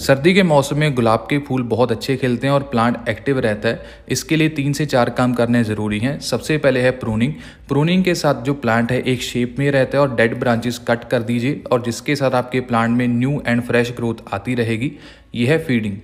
सर्दी के मौसम में गुलाब के फूल बहुत अच्छे खिलते हैं और प्लांट एक्टिव रहता है इसके लिए तीन से चार काम करने ज़रूरी हैं सबसे पहले है प्रूनिंग प्रूनिंग के साथ जो प्लांट है एक शेप में रहता है और डेड ब्रांचेस कट कर दीजिए और जिसके साथ आपके प्लांट में न्यू एंड फ्रेश ग्रोथ आती रहेगी यह है फीडिंग